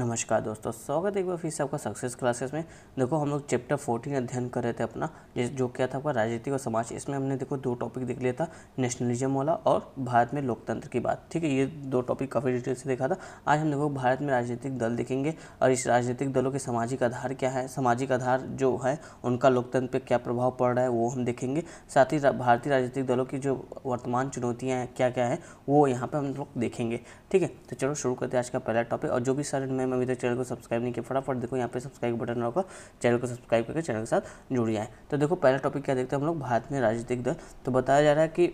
नमस्कार दोस्तों स्वागत है एक बार फिर से आपका सक्सेस क्लासेस में देखो हम लोग चैप्टर फोर्टीन अध्ययन कर रहे थे अपना जिस जो क्या था आपका राजनीति और समाज इसमें हमने देखो दो टॉपिक देख लिया था नेशनलिज्म वाला और भारत में लोकतंत्र की बात ठीक है ये दो टॉपिक काफ़ी डिटेल से देखा था आज हम देखो भारत में राजनीतिक दल देखेंगे और इस राजनीतिक दलों के सामाजिक आधार क्या है सामाजिक आधार जो है उनका लोकतंत्र पर क्या प्रभाव पड़ रहा है वो हम देखेंगे साथ ही भारतीय राजनीतिक दलों की जो वर्तमान चुनौतियाँ हैं क्या क्या हैं वो यहाँ पर हम लोग देखेंगे ठीक है तो चलो शुरू करते हैं आज का पहला टॉपिक और जो भी सर मैम में अभी तक चैनल को सब्सक्राइब नहीं किया फटाफट देखो यहाँ पे सब्सक्राइब बटन होगा चैनल को सब्सक्राइब करके चैनल के साथ जुड़ जाए तो देखो पहला टॉपिक क्या देखते हैं हम लोग भारत में राजनीतिक दल तो बताया जा रहा है कि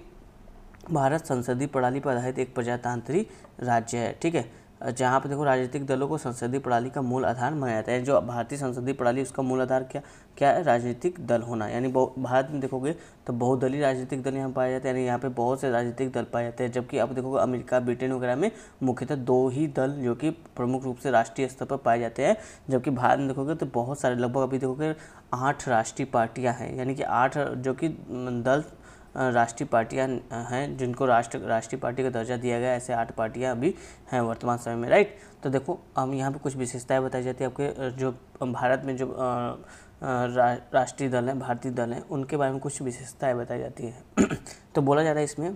भारत संसदीय प्रणाली पर आधारित एक प्रजातांत्रिक राज्य है ठीक है जहाँ पर देखो राजनीतिक दलों को संसदीय प्रणाली का मूल आधार माना जाता है जो भारतीय संसदीय प्रणाली उसका मूल आधार क्या क्या है राजनीतिक दल होना यानी भारत में देखोगे तो बहुदलीय राजनीतिक दल यहाँ पाए जाते हैं यानी यहाँ पे बहुत से राजनीतिक दल पाए जाते हैं जबकि आप देखोगे अमेरिका ब्रिटेन वगैरह में मुख्यतः दो ही दल जो कि प्रमुख रूप से राष्ट्रीय स्तर पर पाए जाते हैं जबकि भारत में देखोगे तो बहुत सारे लगभग अभी देखोगे आठ राष्ट्रीय पार्टियाँ हैं यानी कि आठ जो कि दल राष्ट्रीय पार्टियां हैं जिनको राष्ट्र राष्ट्रीय पार्टी का दर्जा दिया गया ऐसे आठ पार्टियां अभी हैं वर्तमान समय में राइट तो देखो हम यहाँ पे कुछ विशेषताएं बताई जाती है आपके जो भारत में जो रा, राष्ट्रीय दल हैं भारतीय दल हैं उनके बारे में कुछ विशेषताएँ बताई जाती हैं तो बोला जा रहा है इसमें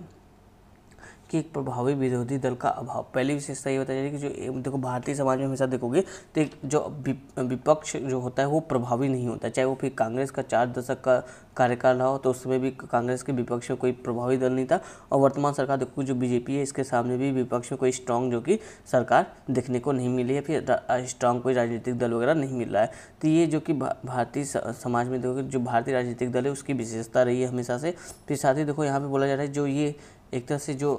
कि एक प्रभावी विरोधी दल का अभाव पहली विशेषता ये बताई है कि जो देखो भारतीय समाज में हमेशा देखोगे तो एक जो विपक्ष जो होता है वो प्रभावी नहीं होता चाहे वो फिर कांग्रेस का चार दशक का कार्यकाल रहा हो तो उसमें भी कांग्रेस के विपक्ष में कोई प्रभावी दल नहीं था और वर्तमान सरकार देखो जो बीजेपी है इसके सामने भी विपक्ष में कोई स्ट्रांग जो कि सरकार देखने को नहीं मिली है फिर स्ट्रांग कोई राजनीतिक दल वगैरह नहीं मिल रहा है तो ये जो कि भारतीय समाज में देखो जो भारतीय राजनीतिक दल है उसकी विशेषता रही है हमेशा से फिर साथ ही देखो यहाँ पर बोला जा रहा है जो ये एक तरह से जो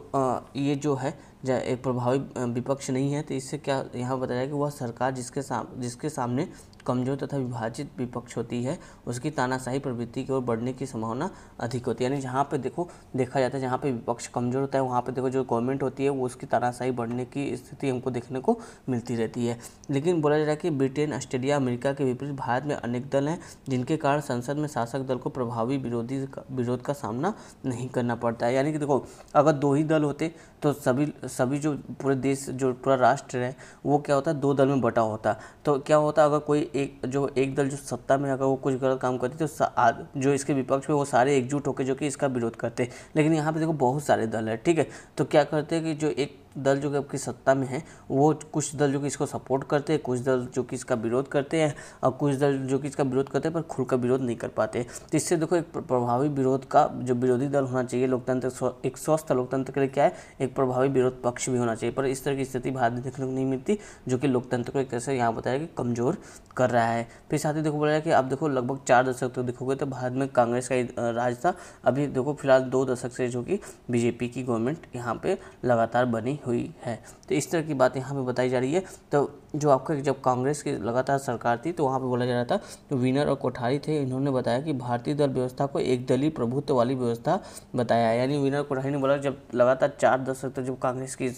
ये जो है प्रभावी विपक्ष नहीं है तो इससे क्या यहाँ बताया कि वह सरकार जिसके साम जिसके सामने कमजोर तथा विभाजित विपक्ष होती है उसकी तानाशाही प्रवृत्ति की ओर बढ़ने की संभावना अधिक होती है यानी जहाँ पे देखो देखा जाता है जहाँ पे विपक्ष कमजोर होता है वहाँ पे देखो जो गवर्नमेंट होती है वो उसकी तानाशाही बढ़ने की स्थिति हमको देखने को मिलती रहती है लेकिन बोला जा रहा है कि ब्रिटेन ऑस्ट्रेलिया अमेरिका के विपरीत भारत में अनेक दल हैं जिनके कारण संसद में शासक दल को प्रभावी विरोधी विरोध का सामना नहीं करना पड़ता है यानी कि देखो अगर दो ही दल होते तो सभी सभी जो पूरे देश जो पूरा राष्ट्र है वो क्या होता है दो दल में बटा होता तो क्या होता अगर कोई एक जो एक दल जो सत्ता में अगर वो कुछ गलत काम करती तो जो इसके विपक्ष में वो सारे एकजुट होकर जो कि इसका विरोध करते लेकिन यहाँ पर देखो बहुत सारे दल है ठीक है तो क्या करते हैं कि जो एक दल जो कि आपकी सत्ता में है वो कुछ दल जो कि इसको सपोर्ट करते हैं कुछ दल जो कि इसका विरोध करते हैं और कुछ दल जो कि इसका विरोध करते हैं पर खुलकर विरोध नहीं कर पाते तो इससे देखो एक प्रभावी विरोध का जो विरोधी दल होना चाहिए लोकतंत्र एक स्वस्थ लोकतंत्र के लिए क्या है एक प्रभावी विरोध पक्ष भी होना चाहिए पर इस तरह की स्थिति भारत में देखने को नहीं मिलती जो कि लोकतंत्र को एक तरह से यहाँ बताया कि कमज़ोर कर रहा है फिर साथ ही देखो बोला कि आप देखो लगभग चार दशक तक तो देखोगे तो भारत में कांग्रेस का राज था अभी देखो फिलहाल दो दशक से जो कि बीजेपी की गवर्नमेंट यहाँ पर लगातार बनी हुई है तो इस तरह की बात यहाँ पे बताई जा रही है तो जो आपका जब कांग्रेस की लगातार सरकार थी तो वहाँ पे बोला जा रहा था तो विनर और कोठारी थे इन्होंने बताया कि भारतीय दल व्यवस्था को एक दलीय प्रभुत्व वाली व्यवस्था बताया यानी विनर कोठारी ने बोला जब लगातार चार दशक तक जब कांग्रेस की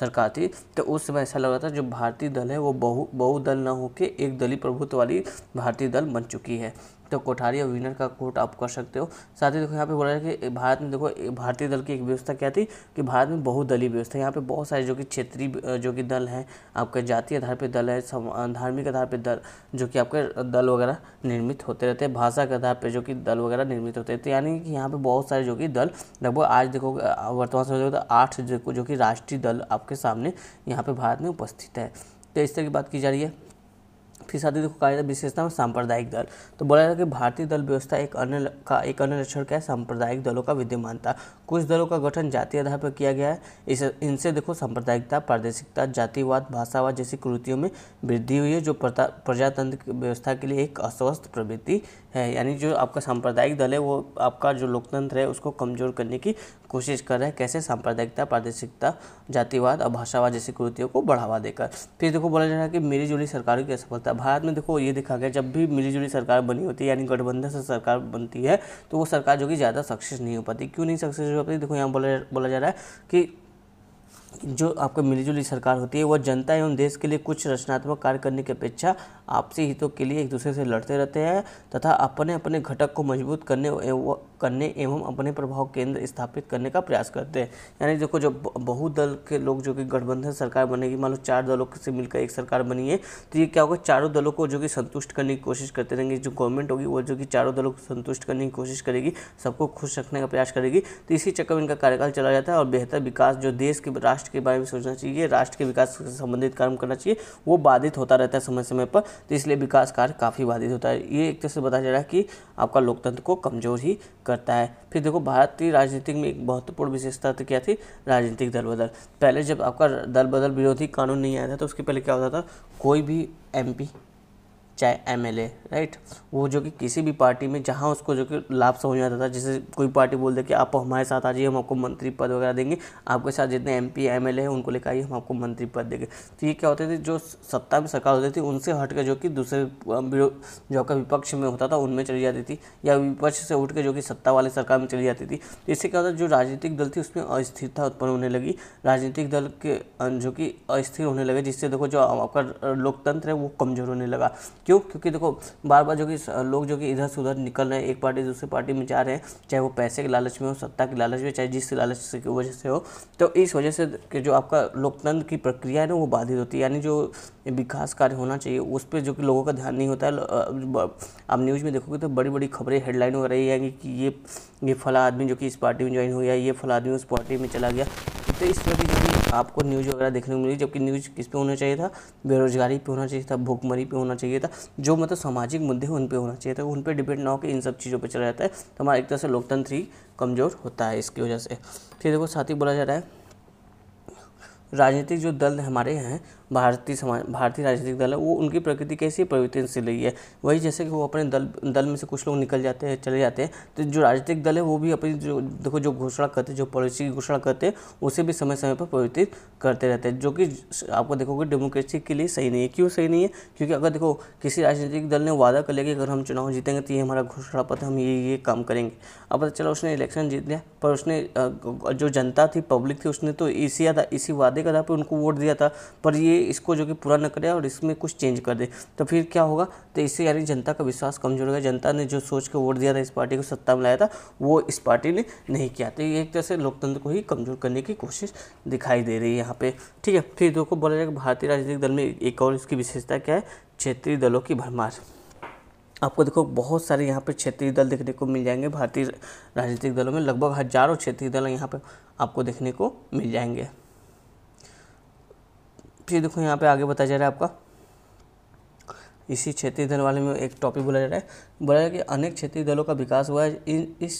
सरकार थी तो उस समय ऐसा लग रहा था जो भारतीय दल है वो बहु बहुदल न होकर एक दलीय प्रभुत्व वाली भारतीय दल बन चुकी है तो कोठारी और विनर का कोट आप कर सकते हो साथ ही देखो यहाँ पे बोला है कि भारत में देखो भारतीय दल की एक व्यवस्था क्या थी कि भारत में बहुदलीय व्यवस्था यहाँ पे बहुत सारे जो कि क्षेत्रीय जो कि दल हैं आपके जातीय आधार पर दल है धार्मिक आधार पर दल जो कि आपके दल वगैरह निर्मित होते रहते हैं भाषा के आधार पर जो कि दल वगैरह निर्मित होते रहते तो यानी कि यहाँ पर बहुत सारे जो कि दल लगभग आज देखो वर्तमान समय तो आठ जो कि राष्ट्रीय दल आपके सामने यहाँ पर भारत में उपस्थित है तो इस तरह की बात की जा रही है फिर साथ ही देखो कहा जाता विशेषता सांप्रदायिक दल तो बोला जाता है कि भारतीय दल व्यवस्था एक अन्य का एक अन्य लक्षण क्या है सांप्रदायिक दलों का विद्यमानता कुछ दलों का गठन जाति आधार पर किया गया है इस इनसे देखो सांप्रदायिकता प्रादेशिकता जातिवाद भाषावाद जैसी कृतियों में वृद्धि हुई है जो प्रजातंत्र व्यवस्था के लिए एक अस्वस्थ प्रवृत्ति है यानी जो आपका सांप्रदायिक दल है वो आपका जो लोकतंत्र है उसको कमजोर करने की कोशिश कर रहा है कैसे सांप्रदायिकता प्रादेशिकता जातिवाद और भाषावाद जैसी कृतियों को बढ़ावा देकर फिर देखो बोला जा रहा है कि मेरी जुड़ी सरकारों की असफलता भारत में देखो ये देखा गया जब भी मिलीजुली सरकार बनी होती है यानी गठबंधन से सरकार बनती है तो वो सरकार जो कि ज़्यादा सक्सेस नहीं हो पाती क्यों नहीं सक्सेस हो पाती देखो यहाँ बोला बोला जा रहा है कि जो आपका मिलीजुली सरकार होती है वह जनता एवं देश के लिए कुछ रचनात्मक कार्य करने की अपेक्षा आपसी हितों के लिए एक दूसरे से लड़ते रहते हैं तथा अपने अपने घटक को मजबूत करने करने एवं अपने प्रभाव केंद्र स्थापित करने का प्रयास करते हैं यानी देखो जो बहुदल के लोग जो कि गठबंधन सरकार बनेगी मान लो चार दलों से मिलकर एक सरकार बनी है तो ये क्या होगा चारों दलों को जो कि संतुष्ट करने की कोशिश करते रहेंगे जो गवर्नमेंट होगी वो जो कि चारों दलों को संतुष्ट करने की कोशिश करेगी सबको खुश रखने का प्रयास करेगी तो इसी चक्कर में इनका कार्यकाल चला जाता है और बेहतर विकास जो देश के राष्ट्र के बारे में सोचना चाहिए राष्ट्र के विकास से संबंधित काम करना चाहिए वो बाधित होता रहता है समय समय पर तो इसलिए विकास कार्य काफ़ी बाधित होता है ये एक तरह से बताया जा रहा है कि आपका लोकतंत्र को कमज़ोर ही करता है फिर देखो भारतीय राजनीति में एक महत्वपूर्ण विशेषता तो क्या थी राजनीतिक दल बदल पहले जब आपका दल बदल विरोधी कानून नहीं आया था तो उसके पहले क्या होता था कोई भी एम चाहे एमएलए राइट वो जो कि किसी भी पार्टी में जहाँ उसको जो कि लाभ समझ में आता था जैसे कोई पार्टी बोल दे कि आप हमारे साथ आ जाइए हम आपको मंत्री पद वगैरह देंगे आपके साथ जितने M P M L A हैं उनको लेकर आइए हम आपको मंत्री पद देंगे तो ये क्या होते थे जो सत्ता में सरकार होती थी उनसे हट के जो कि दूसरे जो आपका विपक्ष में होता था उनमें चली जाती थी या विपक्ष से उठ के जो कि सत्ता वाले सरकार में चली जाती थी तो इससे क्या होता जो राजनीतिक दल थी उसमें अस्थिरता उत्पन्न होने लगी राजनीतिक दल के जो कि अस्थिर होने लगे जिससे देखो जो आपका लोकतंत्र है वो कमज़ोर होने लगा क्यों क्योंकि देखो बार बार जो कि लोग जो कि इधर से उधर निकल रहे हैं एक पार्टी दूसरी पार्टी में जा रहे हैं चाहे वो पैसे के लालच में हो सत्ता के लालच में चाहे जिस लालच की वजह से हो तो इस वजह से कि जो आपका लोकतंत्र की प्रक्रिया है ना वो बाधित होती है यानी जो विकास कार्य होना चाहिए उस पर जो कि लोगों का ध्यान नहीं होता है आप न्यूज़ में देखोगे तो बड़ी बड़ी खबरें हेडलाइन हो रही है कि ये ये फला आदमी जो कि इस पार्टी में ज्वाइन हो गया ये फला आदमी उस पार्टी में चला गया तो इस वजह से आपको न्यूज़ वगैरह देखने को मिली जबकि न्यूज़ किस पे होना चाहिए था बेरोजगारी पे होना चाहिए था भूखमरी पे होना चाहिए था जो मतलब सामाजिक मुद्दे उन पर होना चाहिए था उन पर डिपेंड ना होकर इन सब चीज़ों पर चला जाता है तो हमारा एक तरह से लोकतंत्र ही कमज़ोर होता है इसकी वजह से फिर देखो साथ ही बोला जा रहा है राजनीतिक जो दल हमारे हैं भारतीय समाज भारतीय राजनीतिक दल है वो उनकी प्रकृति कैसी परिवर्तनशील रही है वही जैसे कि वो अपने दल दल में से कुछ लोग निकल जाते हैं चले जाते हैं तो जो राजनीतिक दल है वो भी अपनी जो देखो जो घोषणा करते जो पॉलिसी की घोषणा करते हैं उसे भी समय समय पर परिवर्तित करते रहते हैं जो कि आपको देखोगे डेमोक्रेसी के लिए सही नहीं है क्यों सही नहीं है क्योंकि अगर देखो किसी राजनीतिक दल ने वादा कर लिया कि अगर हम चुनाव जीतेंगे तो ये हमारा घोषणा पत्र हम ये ये काम करेंगे अब पता चला उसने इलेक्शन जीत लिया पर उसने जो जनता थी पब्लिक थी उसने तो इसी इसी वादे का था पर उनको वोट दिया था पर ये इसको जो कि पूरा न करे और इसमें कुछ चेंज कर दे तो फिर क्या होगा तो इससे यानी जनता का विश्वास कमजोर होगा जनता ने जो सोच के वोट दिया था इस पार्टी को सत्ता में लाया था वो इस पार्टी ने नहीं किया तो ये एक तरह से लोकतंत्र को ही कमजोर करने की कोशिश दिखाई दे रही है यहाँ पे ठीक है फिर देखो बोला जाएगा भारतीय राजनीतिक दल में एक और इसकी विशेषता क्या है क्षेत्रीय दलों की भरमार आपको देखो बहुत सारे यहाँ पर क्षेत्रीय दल देखने को मिल जाएंगे भारतीय राजनीतिक दलों में लगभग हजारों क्षेत्रीय दल यहाँ पे आपको देखने को मिल जाएंगे फिर देखो यहाँ पे आगे बताया जा रहा है आपका इसी क्षेत्रीय दल वाले में एक टॉपिक बोला जा रहा है बोला जा रहा है कि अनेक क्षेत्रीय दलों का विकास हुआ है इन इस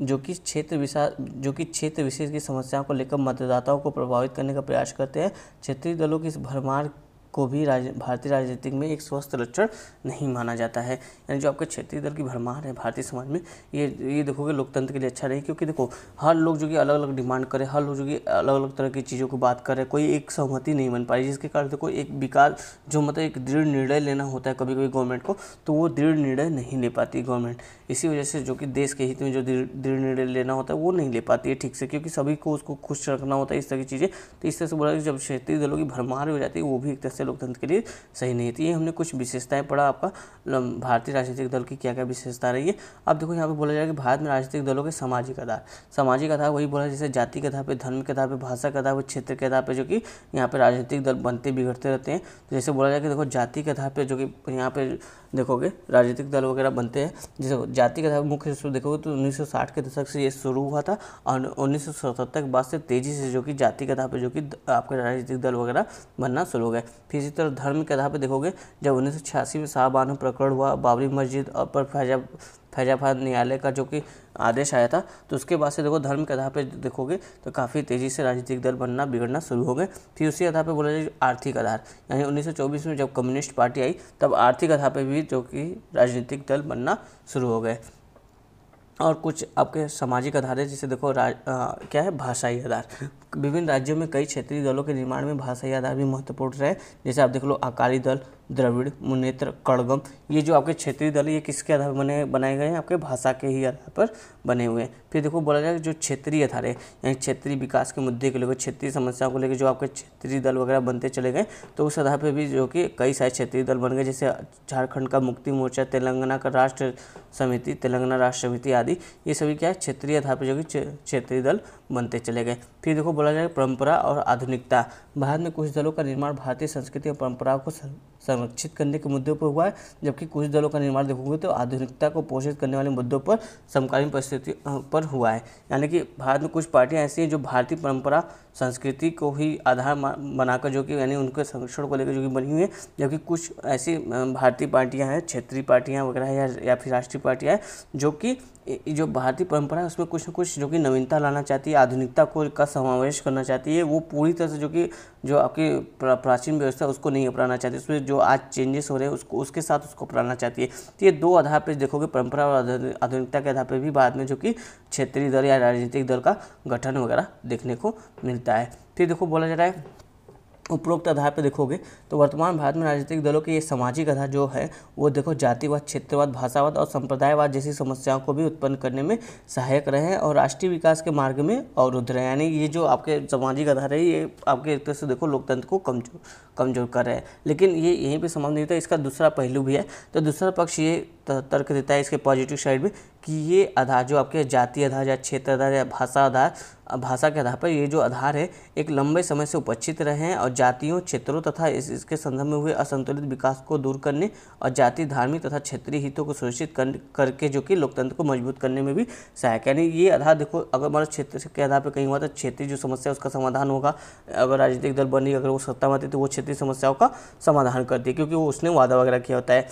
जो कि क्षेत्र विशा जो कि क्षेत्र विशेष की समस्याओं को लेकर मतदाताओं को प्रभावित करने का प्रयास करते हैं क्षेत्रीय दलों की इस भरमार को भी राज, भारतीय राजनीतिक में एक स्वस्थ लक्षण नहीं माना जाता है यानी जो आपके क्षेत्रीय दल की भरमार है भारतीय समाज में ये ये देखोगे लोकतंत्र के लिए अच्छा नहीं क्योंकि देखो हर लोग जो कि अलग अलग डिमांड करें हर लोग जो कि अलग अलग तरह की चीज़ों को बात करें कोई एक सहमति नहीं बन पाई जिसके कारण देखो एक विकास जो मतलब एक दृढ़ निर्णय लेना होता है कभी कभी गवर्नमेंट को तो वो दृढ़ निर्णय नहीं ले पाती गवर्नमेंट इसी वजह से जो कि देश के हित में जो दृढ़ निर्णय लेना होता है वो नहीं ले पाती है ठीक से क्योंकि सभी को उसको खुश रखना होता है इस तरह की चीज़ें तो इस तरह से बोला जब क्षेत्रीय दलों की भरमार हो जाती है वो भी एक तरह से लोकतंत्र के लिए सही नहीं थी तो ये हमने कुछ विशेषताएं पढ़ा आपका भारतीय राजनीतिक दल की क्या क्या विशेषता रही है अब देखो यहाँ पर बोला जाएगा कि भारत में राजनीतिक दलों के सामाजिक आधार सामाजिक आधार वही बोला जैसे जाति के आधार पर धर्म के आधार पर भाषा के आधार पर क्षेत्र के आधार पर जो कि यहाँ पर राजनीतिक दल बनते बिगड़ते रहते हैं तो जैसे बोला जाए कि देखो जाति के आधार पर जो कि यहाँ पर देखोगे राजनीतिक दल वगैरह बनते हैं जैसे जाति का मुख्य सूत्र देखोगे तो 1960 के दशक से ये शुरू हुआ था और 1977 के बाद से तेज़ी से जो कि जाति के आधार पर जो कि आपके राजनीतिक दल वगैरह बनना शुरू हो गए फिर इसी तरह धर्म के आधार पर देखोगे जब उन्नीस में शाहबान प्रकरण हुआ बाबरी मस्जिद और पर फैजा फैजाबाद न्यायालय का जो कि आदेश आया था तो उसके बाद से देखो धर्म के आधार पर देखोगे तो काफ़ी तेज़ी से राजनीतिक दल बनना बिगड़ना शुरू हो गए फिर उसी आधार पर बोला जाए आर्थिक आधार यानी 1924 में जब कम्युनिस्ट पार्टी आई तब आर्थिक आधार पर भी जो कि राजनीतिक दल बनना शुरू हो गए और कुछ आपके सामाजिक आधार है जिसे देखो राज आ, क्या है भाषाई आधार विभिन्न राज्यों में कई क्षेत्रीय दलों के निर्माण में भाषाई आधार भी महत्वपूर्ण रहे जैसे आप देख लो अकाली दल द्रविड़ मुनेत्र कड़गम ये जो आपके क्षेत्रीय दल ये किसके आधार पर बने बनाए गए हैं आपके भाषा के ही आधार पर बने हुए हैं फिर देखो बोला जाए जो क्षेत्रीय आधार है यानी क्षेत्रीय विकास के मुद्दे के लेकर क्षेत्रीय समस्याओं को लेकर जो आपके क्षेत्रीय दल वगैरह बनते चले गए तो उस आधार पर भी जो कि कई सारे क्षेत्रीय दल बन गए जैसे झारखंड का मुक्ति मोर्चा तेलंगाना का राष्ट्र समिति तेलंगाना राष्ट्र समिति आदि ये सभी क्या है क्षेत्रीय आधार पर जो कि क्षेत्रीय दल बनते चले गए फिर देखो बोला जाए परंपरा और आधुनिकता भारत में कुछ दलों का निर्माण भारतीय संस्कृति और परंपराओं को संरक्षित करने के मुद्दों पर हुआ है जबकि कुछ दलों का निर्माण देखोगे तो आधुनिकता को पोषित करने वाले मुद्दों पर समकालीन परिस्थिति पर हुआ है यानी कि भारत में कुछ पार्टियाँ ऐसी हैं जो भारतीय परंपरा संस्कृति को ही आधार बनाकर जो कि यानी उनके संरक्षण को लेकर जो कि बनी हुई है जबकि कुछ ऐसी भारतीय पार्टियाँ हैं क्षेत्रीय पार्टियाँ वगैरह या फिर राष्ट्रीय पार्टियाँ हैं जो कि जो भारतीय परंपरा है उसमें कुछ ना कुछ जो कि नवीनता लाना चाहती है आधुनिकता को का समावेश करना चाहती है वो पूरी तरह से जो कि जो आपकी प्राचीन व्यवस्था उसको नहीं अपनाना चाहती उसमें जो आज चेंजेस हो रहे हैं उसको उसके साथ उसको अपनाना चाहती है तो ये दो आधार पर देखोगे परंपरा और आधुनिकता के आधार पर भी बाद में जो कि क्षेत्रीय दल या राजनीतिक दल का गठन वगैरह देखने को मिलता है फिर देखो बोला जा रहा है उपरोक्त आधार पर देखोगे तो वर्तमान भारत में राजनीतिक दलों के ये सामाजिक आधार जो है वो देखो जातिवाद क्षेत्रवाद भाषावाद और संप्रदायवाद जैसी समस्याओं को भी उत्पन्न करने में सहायक रहे हैं और राष्ट्रीय विकास के मार्ग में अवरुद्ध रहे यानी ये जो आपके सामाजिक आधार है ये आपके एक तरह से देखो लोकतंत्र को कमजोर कमज़ोर कर रहे हैं लेकिन ये यहीं पे समझ नहीं होता इसका दूसरा पहलू भी है तो दूसरा पक्ष ये तर्क देता है इसके पॉजिटिव साइड में कि ये आधार जो आपके जाति आधार या क्षेत्र आधार या भाषा आधार भाषा के आधार पर ये जो आधार है एक लंबे समय से उपस्थित रहे हैं और जातियों क्षेत्रों तथा इस, इसके संदर्भ में हुए असंतुलित विकास को दूर करने और जाति धार्मिक तथा क्षेत्रीय हितों को सुनिश्चित कर, करके जो कि लोकतंत्र को मजबूत करने में भी सहायक यानी ये आधार देखो अगर हमारे क्षेत्र के आधार पर कहीं हुआ तो क्षेत्रीय जो समस्या उसका समाधान होगा अगर राजनीतिक दल बनेगी अगर वो सत्ता में आती तो वो क्षेत्र क्षेत्रीय समस्याओं का समाधान कर दिया क्योंकि वो उसने वादा वगैरह किया होता है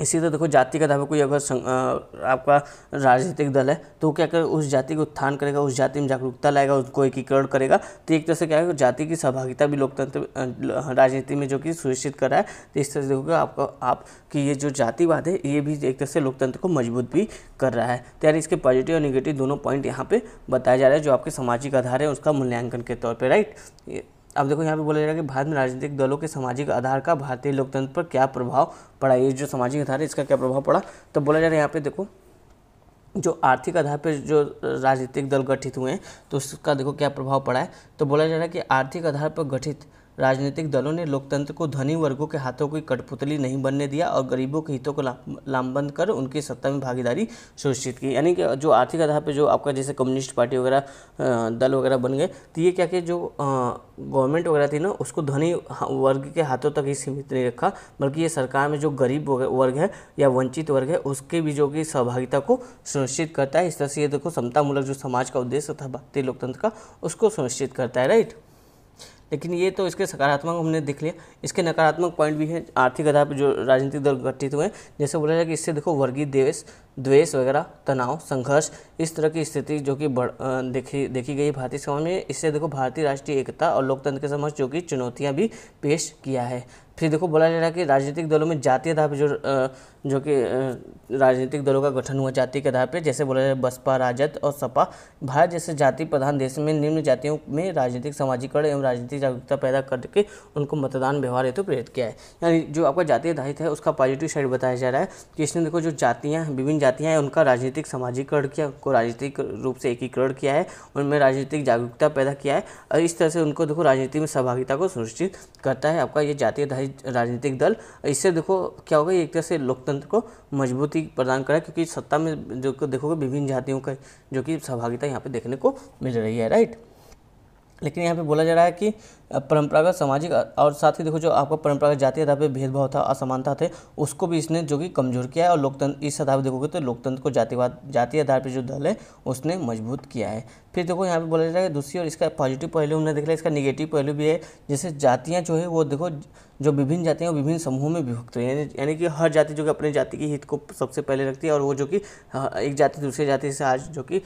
इसी तरह देखो जाति का दावा कोई अगर आपका राजनीतिक दल है तो क्या कर उस जाति को उत्थान करेगा उस जाति में जागरूकता लाएगा उसको एकीकरण करेगा तो एक तरह से क्या है जाति की सहभागिता भी लोकतंत्र राजनीति में जो कि सुनिश्चित कर रहा है तो इस तरह से देखोगे आपको आप कि ये जो जातिवाद है ये भी एक तरह से लोकतंत्र को मजबूत भी कर रहा है तो यार इसके पॉजिटिव और निगेटिव दोनों पॉइंट यहाँ पर बताया जा रहा है जो आपके सामाजिक आधार है उसका मूल्यांकन के तौर पर राइट अब देखो यहाँ पे बोला जा रहा है कि भारत में राजनीतिक दलों के सामाजिक आधार का भारतीय लोकतंत्र पर क्या प्रभाव पड़ा ये जो सामाजिक आधार है इसका क्या प्रभाव पड़ा तो बोला जा रहा है यहाँ पे देखो जो आर्थिक आधार पर जो राजनीतिक दल गठित हुए हैं तो उसका देखो क्या प्रभाव पड़ा है तो बोला जा रहा है कि आर्थिक आधार पर गठित राजनीतिक दलों ने लोकतंत्र को धनी वर्गों के हाथों की कठपुतली नहीं बनने दिया और गरीबों के हितों को लामबंद कर उनकी सत्ता में भागीदारी सुनिश्चित की यानी कि जो आर्थिक आधार पर जो आपका जैसे कम्युनिस्ट पार्टी वगैरह दल वगैरह बन गए तो ये क्या कि जो गवर्नमेंट वगैरह थी ना उसको धनी वर्ग के हाथों तक ही सीमित नहीं रखा बल्कि ये सरकार में जो गरीब वर्ग है या वंचित वर्ग है उसके भी जो कि सहभागिता को सुनिश्चित करता है इस तरह से ये देखो समतामूलक जो समाज का उद्देश्य था भारतीय लोकतंत्र का उसको सुनिश्चित करता है राइट लेकिन ये तो इसके सकारात्मक हमने देख लिया इसके नकारात्मक पॉइंट भी हैं आर्थिक आधार पर जो राजनीतिक दल गठित हुए हैं जैसे बोला जाए कि इससे देखो वर्गीय देश द्वेष वगैरह तनाव संघर्ष इस तरह की स्थिति जो कि बढ़ देखी देखी गई भारतीय समाज में इससे देखो भारतीय राष्ट्रीय एकता और लोकतंत्र के समाज जो कि चुनौतियाँ भी पेश किया है फिर देखो बोला जा रहा है कि राजनीतिक दलों में जातीय आधार पर जो जो कि राजनीतिक दलों का गठन हुआ जाति के आधार पर जैसे बोला जाए बसपा राजद और सपा भारत जैसे जाति प्रधान देश में निम्न जातियों में राजनीतिक समाजीकरण एवं राजनीतिक जागरूकता पैदा करके उनको मतदान व्यवहार हेतु प्रेरित किया है यानी जो आपका जाति आधारित है उसका पॉजिटिव साइड बताया जा रहा है कि इसमें देखो जो जातियाँ विभिन्न जाती हैं उनका राजनीतिक सामाजिकरण किया उनको राजनीतिक रूप से एकीकरण किया है उनमें राजनीतिक जागरूकता पैदा किया है और इस तरह से उनको देखो राजनीति में सहभागिता को सुनिश्चित करता है आपका ये जातीय राजनीतिक दल इससे देखो क्या होगा एक तरह से लोकतंत्र को मजबूती प्रदान करा क्योंकि सत्ता में जो देखोगे विभिन्न जातियों का जो कि सहभागिता यहाँ पर देखने को मिल रही है राइट लेकिन यहाँ पे बोला जा रहा है कि परंपरागत सामाजिक और साथ ही देखो जो आपका परंपरागत जाति आधार पर भेदभाव था असमानता थे उसको भी इसने जो कि कमजोर किया है और लोकतंत्र इस आधार पर देखोगे तो लोकतंत्र को जातिवाद जाति आधार पर जो दल है उसने मजबूत किया है फिर देखो यहाँ पे बोला जाएगा दूसरी और इसका पॉजिटिव पहलू हमने देख लिया इसका निगेटिव पहलू भी है जैसे जातियाँ जो है वो देखो जो विभिन्न जातियाँ वो विभिन्न समूहों में विभक्त हैं यानी यानी कि हर जाति जो कि अपने जाति के हित को सबसे पहले रखती है और वो जो कि एक जाति दूसरे जाति से आज जो कि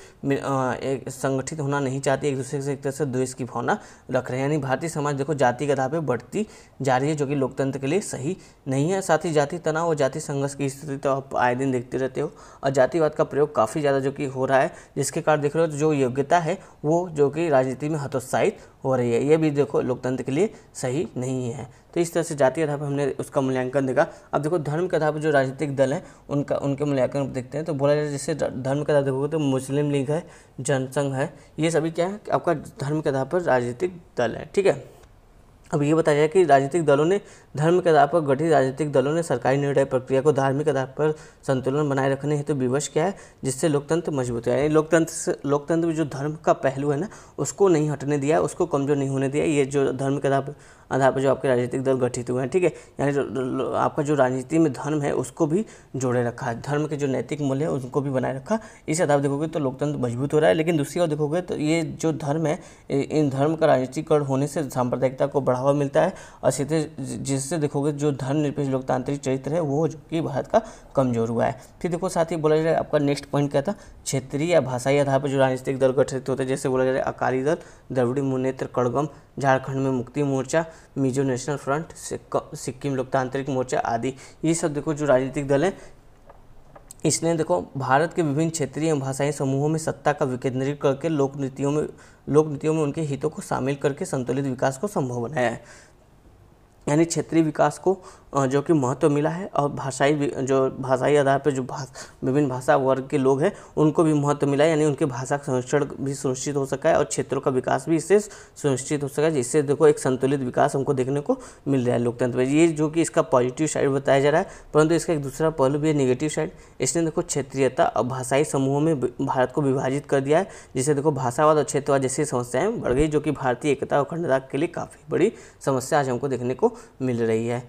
एक संगठित होना नहीं चाहती एक दूसरे से एक तरह से द्वेष की भावना रख रहे हैं यानी भारतीय समाज देखो जाति के आधार पर बढ़ती जा रही है जो कि लोकतंत्र के लिए सही नहीं है साथ ही जाति तनाव और जाति संघर्ष की स्थिति तो आप आए दिन देखते रहते हो और जातिवाद का प्रयोग काफ़ी ज़्यादा जो कि हो रहा है जिसके कारण देख रहे हो तो जो योग्यता जनता है वो जो कि राजनीति में हतोत्साहित हो रही है ये भी देखो लोकतंत्र के लिए सही नहीं है तो इस तरह से जातीय आधार पर हमने उसका मूल्यांकन देखा अब देखो धर्म के आधार पर जो राजनीतिक दल है उनका उनके मूल्यांकन देखते हैं तो बोला जाए जैसे धर्म के आधार देखोगे तो मुस्लिम लीग है जनसंघ है ये सभी क्या है आपका धर्म के आधार पर राजनीतिक दल है ठीक है अब ये बताया जाए कि राजनीतिक दलों ने धर्म के आधार पर गठित राजनीतिक दलों ने सरकारी निर्णय प्रक्रिया को धार्मिक आधार पर संतुलन बनाए रखने हेतु तो विवश किया है जिससे लोकतंत्र मजबूत हुआ है लोकतंत्र से लोकतंत्र में जो धर्म का पहलू है ना उसको नहीं हटने दिया उसको कमज़ोर नहीं होने दिया ये जो धर्म के आधार पर आधार पर जो आपके राजनीतिक दल गठित हुए हैं ठीक है यानी आपका जो राजनीति में धर्म है उसको भी जोड़े रखा है धर्म के जो नैतिक मूल्य है उनको भी बनाए रखा इस आधार देखोगे तो लोकतंत्र मजबूत हो रहा है लेकिन दूसरी ओर देखोगे तो ये जो धर्म है इन धर्म का राजनीतिकरण होने से सांप्रदायिकता को बढ़ावा मिलता है और सीधे जिससे देखोगे जो धर्म निरपेक्ष लोकतांत्रिक चरित्र है वो जो कि भारत का कमजोर हुआ है फिर देखो साथ ही बोला जाए आपका नेक्स्ट पॉइंट क्या था क्षेत्रीय या भाषाई आधार पर जो राजनीतिक दल गठित होते हैं जैसे बोला जाए अकाली दल द्रविड़ी मुनेत्र कड़गम झारखंड में मुक्ति मोर्चा मिजो नेशनल फ्रंट सिक्किम लोकतांत्रिक मोर्चा आदि ये सब देखो जो राजनीतिक दल हैं इसने देखो भारत के विभिन्न क्षेत्रीय एवं भाषाई समूहों में सत्ता का विकेंद्रित करके लोक नीतियों में लोक नीतियों में उनके हितों को शामिल करके संतुलित विकास को संभव बनाया है यानी क्षेत्रीय विकास को जो कि महत्व मिला है और भाषाई जो भाषाई आधार पर जो विभिन्न भाषा वर्ग के लोग हैं उनको भी महत्व मिला है यानी उनके भाषा का संरक्षण भी सुनिश्चित हो सका है और क्षेत्रों का विकास भी इससे सुनिश्चित हो सका है जिससे देखो एक संतुलित विकास हमको देखने को मिल रहा है लोकतंत्र में ये जो कि इसका पॉजिटिव साइड बताया जा रहा है परंतु इसका एक दूसरा पहलू भी है निगेटिव साइड इसने देखो क्षेत्रीयता और भाषाई समूहों में भारत को विभाजित कर दिया है जिससे देखो भाषावाद और क्षेत्रवाद जैसी समस्याएं बढ़ गई जो कि भारतीय एकता और अखंडता के लिए काफ़ी बड़ी समस्या आज हमको देखने को मिल रही है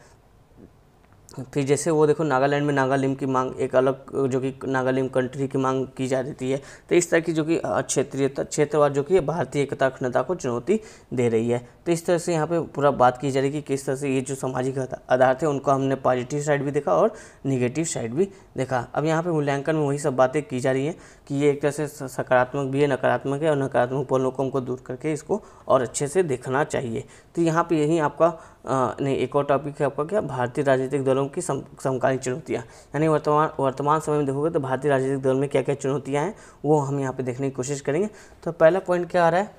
फिर जैसे वो देखो नागालैंड में नागालिम की मांग एक अलग जो कि नागालिम कंट्री की मांग की जा रही है तो इस तरह की जो कि क्षेत्रीय क्षेत्रवाद जो कि भारतीय एकता अखंडता को चुनौती दे रही है तो इस तरह से यहाँ पे पूरा बात की जा रही है कि किस तरह से ये जो सामाजिक आधार थे उनको हमने पॉजिटिव साइड भी देखा और निगेटिव साइड भी देखा अब यहाँ पर मूल्यांकन में वही सब बातें की जा रही हैं कि ये एक तरह से सकारात्मक भी है नकारात्मक है और नकारात्मक पलों को हमको दूर करके इसको और अच्छे से देखना चाहिए तो यहाँ पर यही आपका आ, नहीं एक और टॉपिक है आपका क्या भारतीय राजनीतिक दलों की सम, समकालीन चुनौतियाँ यानी वर्तमान वर्तमान समय में देखोगे तो भारतीय राजनीतिक दल में क्या क्या चुनौतियाँ हैं वो हम यहाँ पे देखने की कोशिश करेंगे तो पहला पॉइंट क्या आ रहा है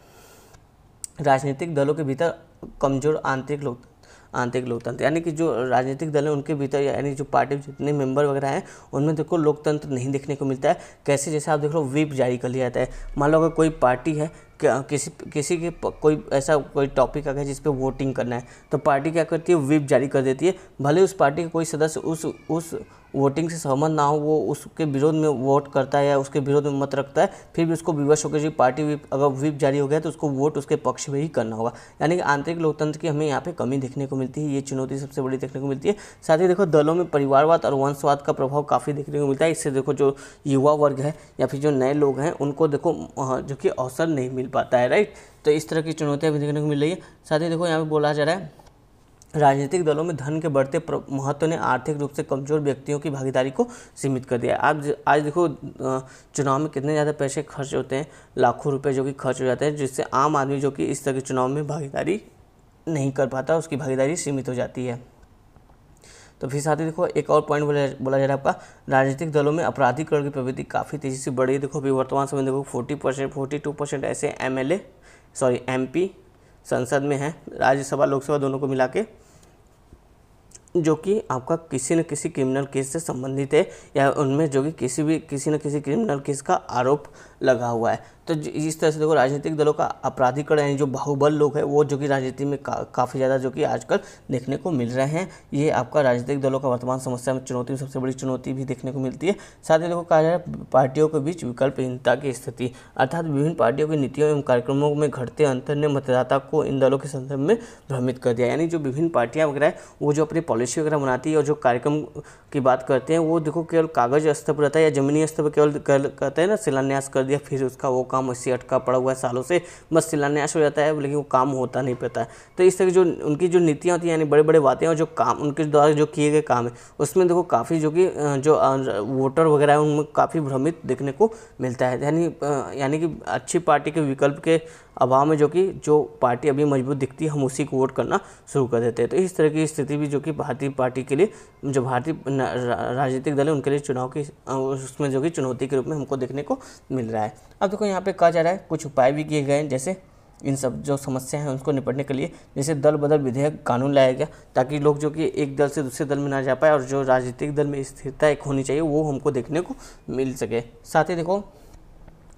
राजनीतिक दलों के भीतर कमज़ोर आंतरिक लोक आंतरिक लोकतंत्र यानी कि जो राजनीतिक दल हैं उनके भीतर यानी जो पार्टी जितने मेंबर वगैरह हैं उनमें देखो लोकतंत्र नहीं देखने को मिलता है कैसे जैसे आप देख लो व्हीप जारी कर लिया जाता है मान लो अगर कोई पार्टी है किसी किसी के कोई ऐसा कोई टॉपिक आ गया जिस पर वोटिंग करना है तो पार्टी क्या करती है विप जारी कर देती है भले उस पार्टी का कोई सदस्य उस उस वोटिंग से सहमत ना हो वो उसके विरोध में वोट करता है या उसके विरोध में मत रखता है फिर भी उसको विवश होकर जो पार्टी विप अगर विप जारी हो गया तो उसको वोट उसके पक्ष में ही करना होगा यानी कि आंतरिक लोकतंत्र की हमें यहाँ पर कमी देखने को मिलती है ये चुनौती सबसे बड़ी देखने को मिलती है साथ ही देखो दलों में परिवारवाद और वंशवाद का प्रभाव काफ़ी देखने को मिलता है इससे देखो जो युवा वर्ग है या फिर जो नए लोग हैं उनको देखो जो कि अवसर नहीं मिल पाता है राइट तो इस तरह की चुनौतियाँ भी देखने को मिल रही है साथ ही देखो यहाँ पर बोला जा रहा है राजनीतिक दलों में धन के बढ़ते महत्व ने आर्थिक रूप से कमजोर व्यक्तियों की भागीदारी को सीमित कर दिया आज आज देखो चुनाव में कितने ज़्यादा पैसे खर्च होते हैं लाखों रुपए जो कि खर्च हो जाते हैं जिससे आम आदमी जो कि इस तरह के चुनाव में भागीदारी नहीं कर पाता उसकी भागीदारी सीमित हो जाती है तो फिर साथ ही देखो एक और पॉइंट बोला बोला जा रहा है आपका राजनीतिक दलों में अपराधीकरण की प्रवृत्ति काफ़ी तेज़ी से बढ़ी है देखो अभी वर्तमान समय देखो forty percent forty two percent ऐसे एम सॉरी एम संसद में हैं राज्यसभा लोकसभा दोनों को मिला के जो कि आपका किसी न किसी क्रिमिनल केस से संबंधित है या उनमें जो कि किसी भी किसी न किसी क्रिमिनल केस का आरोप लगा हुआ है तो इस तरह से देखो राजनीतिक दलों का अपराधीकरण यानी जो बाहुबल लोग हैं वो जो कि राजनीति में का, काफ़ी ज़्यादा जो कि आजकल देखने को मिल रहे हैं ये आपका राजनीतिक दलों का वर्तमान समस्या में चुनौती में सबसे बड़ी चुनौती भी देखने को मिलती है साथ ही देखो कहा जा रहा है पार्टियों के बीच विकल्पहीनता की स्थिति अर्थात विभिन्न पार्टियों की नीतियों एवं कार्यक्रमों में घटते अंतर ने मतदाता को इन दलों के संदर्भ में भ्रमित कर दिया यानी जो विभिन्न पार्टियाँ वगैरह वो जो अपनी पॉलिसी वगैरह बनाती है और जो कार्यक्रम की बात करते हैं वो देखो केवल कागज स्तर पर रहता है या जमीनी स्तर पर केवल करते हैं ना शिलान्यास कर दिया फिर उसका वो काम इससे अटका पड़ा हुआ है सालों से बस शिलान्यास हो जाता है लेकिन वो काम होता नहीं पाता तो इस तरह जो उनकी जो नीतियाँ होती हैं यानी बड़े बड़े बातें और जो काम उनके द्वारा जो किए गए काम है उसमें देखो काफ़ी जो कि जो वोटर वगैरह है उनमें काफ़ी भ्रमित देखने को मिलता है यानी यानी कि अच्छी पार्टी के विकल्प के अभाव में जो कि जो पार्टी अभी मजबूत दिखती है हम उसी को वोट करना शुरू कर देते हैं तो इस तरह की स्थिति भी जो कि भारतीय पार्टी के लिए जो भारतीय राजनीतिक दल है उनके लिए चुनाव की उसमें जो कि चुनौती के रूप में हमको देखने को मिल रहा है अब देखो यहाँ यहाँ पे कहा जा रहा है कुछ उपाय भी किए गए हैं जैसे इन सब जो समस्या हैं उनको निपटने के लिए जैसे दल बदल विधेयक कानून लाया गया ताकि लोग जो कि एक दल से दूसरे दल में ना जा पाए और जो राजनीतिक दल में स्थिरता एक होनी चाहिए वो हमको देखने को मिल सके साथ ही देखो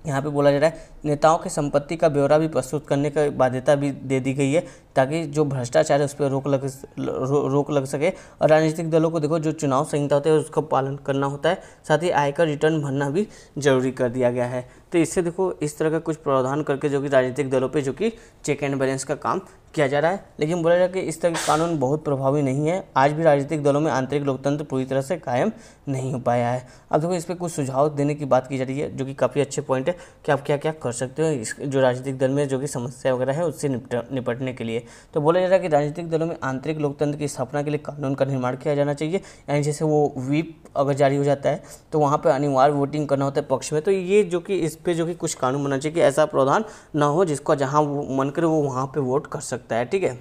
यहाँ पे बोला जा रहा है नेताओं के संपत्ति का ब्यौरा भी प्रस्तुत करने का बाध्यता भी दे दी गई है ताकि जो भ्रष्टाचार है उस पर रोक लग रो, रोक लग सके और राजनीतिक दलों को देखो जो चुनाव संहिता होता है उसका पालन करना होता है साथ ही आयकर रिटर्न भरना भी जरूरी कर दिया गया है तो इससे देखो इस तरह का कुछ प्रावधान करके जो कि राजनीतिक दलों पर जो कि चेक एंड बैलेंस का काम किया जा रहा है लेकिन बोला जाए कि इस तरह के कानून बहुत प्रभावी नहीं है आज भी राजनीतिक दलों में आंतरिक लोकतंत्र पूरी तरह से कायम नहीं हो पाया है अब देखो इस पर कुछ सुझाव देने की बात की जा रही है जो कि काफ़ी अच्छे पॉइंट है कि आप क्या क्या कर सकते हो इस जो राजनीतिक दल में जो कि समस्या वगैरह है उससे निपटने के लिए तो बोला जा रहा है कि राजनीतिक दलों में आंतरिक लोकतंत्र की स्थापना के लिए कानून का निर्माण किया जाना चाहिए यानी जैसे वो वीप अगर जारी हो जाता है तो वहाँ पर अनिवार्य वोटिंग करना होता है पक्ष में तो ये जो कि इस पर जो कि कुछ कानून बनना चाहिए कि ऐसा प्रावधान ना हो जिसका जहाँ मन करे वो वहाँ पर वोट कर सकता है ठीक है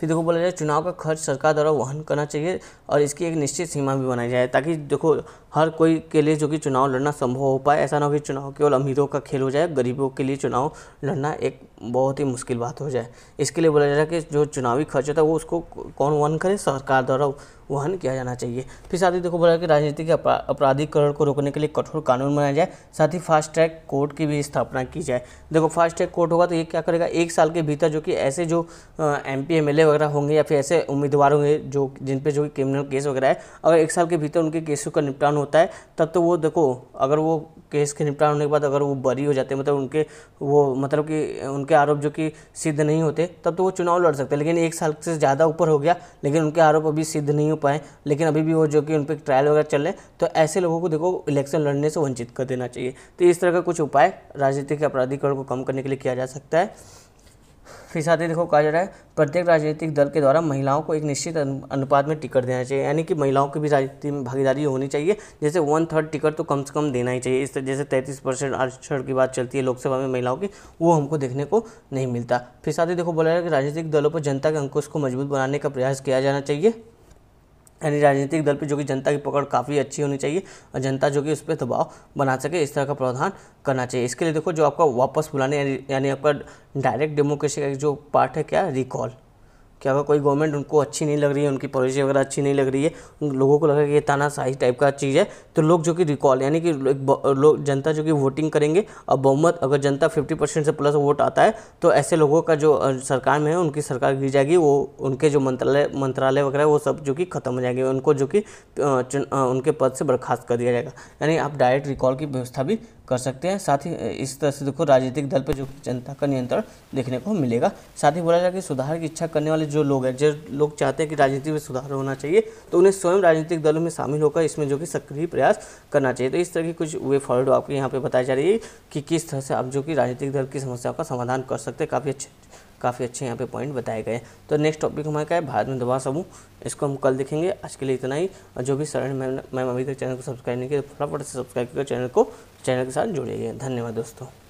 फिर देखो बोला जाए चुनाव का खर्च सरकार द्वारा वहन करना चाहिए और इसकी एक निश्चित सीमा भी बनाई जाए ताकि देखो हर कोई के लिए जो कि चुनाव लड़ना संभव हो पाए ऐसा ना हो कि चुनाव केवल अमीरों का खेल हो जाए गरीबों के लिए चुनाव लड़ना एक बहुत ही मुश्किल बात हो जाए इसके लिए बोला जा रहा है कि जो चुनावी खर्च होता है वो उसको कौन वहन करे सरकार द्वारा वहन किया जाना चाहिए फिर साथ ही देखो बोला कि राजनीति के अपराधीकरण को रोकने के लिए कठोर कानून बनाया जाए साथ ही फास्ट ट्रैक कोर्ट की भी स्थापना की जाए देखो फास्ट ट्रैक कोर्ट होगा तो ये क्या करेगा एक साल के भीतर जो कि ऐसे जो एम पी वगैरह होंगे या फिर ऐसे उम्मीदवार होंगे जो जिन पर जो क्रिमिनल केस वगैरह है अगर एक साल के भीतर उनके केसों का निपटान होता है तब तो वो देखो अगर वो केस के निपटान होने के बाद अगर वो बरी हो जाते हैं मतलब उनके वो मतलब कि उनके आरोप जो कि सिद्ध नहीं होते तब तो वो चुनाव लड़ सकते लेकिन एक साल से ज़्यादा ऊपर हो गया लेकिन उनके आरोप अभी सिद्ध नहीं हो पाए लेकिन अभी भी वो जो कि उन पर ट्रायल वगैरह चल रहे तो ऐसे लोगों को देखो इलेक्शन लड़ने से वंचित कर देना चाहिए तो इस तरह का कुछ उपाय राजनीतिक अपराधीकरण को कम करने के लिए किया जा सकता है फिर साथ ही देखो कहा जा रहा है प्रत्येक राजनीतिक दल के द्वारा महिलाओं को एक निश्चित अनुपात में टिकट देना चाहिए यानी कि महिलाओं की भी राजनीति में भागीदारी होनी चाहिए जैसे वन थर्ड टिकट तो कम से कम देना ही चाहिए इस जैसे तैंतीस परसेंट आरक्षण की बात चलती है लोकसभा में महिलाओं की वो हमको देखने को नहीं मिलता फिर साथ ही देखो बोला जा रहा है कि राजनीतिक दलों पर जनता के अंकुश को मजबूत बनाने का प्रयास किया जाना चाहिए यानी राजनीतिक दल पे जो कि जनता की पकड़ काफ़ी अच्छी होनी चाहिए और जनता जो कि उस पर दबाव बना सके इस तरह का प्रावधान करना चाहिए इसके लिए देखो जो आपका वापस बुलाने यानी आपका डायरेक्ट डेमोक्रेसी का जो पार्ट है क्या रिकॉल कि अगर कोई गवर्नमेंट उनको अच्छी नहीं लग रही है उनकी पॉलिसी वगैरह अच्छी नहीं लग रही है उन लोगों को लगा कि ये तानाशाही टाइप का चीज़ है तो लोग जो कि रिकॉल यानी कि लोग जनता जो कि वोटिंग करेंगे और बहुमत अगर जनता फिफ्टी परसेंट से प्लस वोट आता है तो ऐसे लोगों का जो सरकार में है उनकी सरकार गिर जाएगी वो उनके जो मंत्रालय मंत्रालय वगैरह वो सब जो कि खत्म हो जाएंगे उनको जो कि उनके पद से बर्खास्त कर दिया जाएगा यानी आप डायरेक्ट रिकॉल की व्यवस्था भी कर सकते हैं साथ ही इस तरह से देखो राजनीतिक दल पर जो जनता का नियंत्रण देखने को मिलेगा साथ ही बोला जाए कि सुधार की इच्छा करने वाले जो लोग हैं जो लोग चाहते हैं कि राजनीति में सुधार होना चाहिए तो उन्हें स्वयं राजनीतिक दलों में शामिल होकर इसमें जो कि सक्रिय प्रयास करना चाहिए तो इस तरह की कुछ वे फॉरवर्ड आपको यहाँ पर बताई जा रही है कि किस तरह से आप जो कि राजनीतिक दल की समस्याओं का समाधान कर सकते हैं काफ़ी अच्छे काफ़ी अच्छे यहाँ पे पॉइंट बताए गए तो नेक्स्ट टॉपिक हमारे क्या है भारत में दबा समूह इसको हम कल देखेंगे आज के लिए इतना ही और जो भी सरण मैम मैम अभी तक चैनल को सब्सक्राइब नहीं किया तो फटाफट से सब्सक्राइब करके चैनल को चैनल के साथ जुड़िए धन्यवाद दोस्तों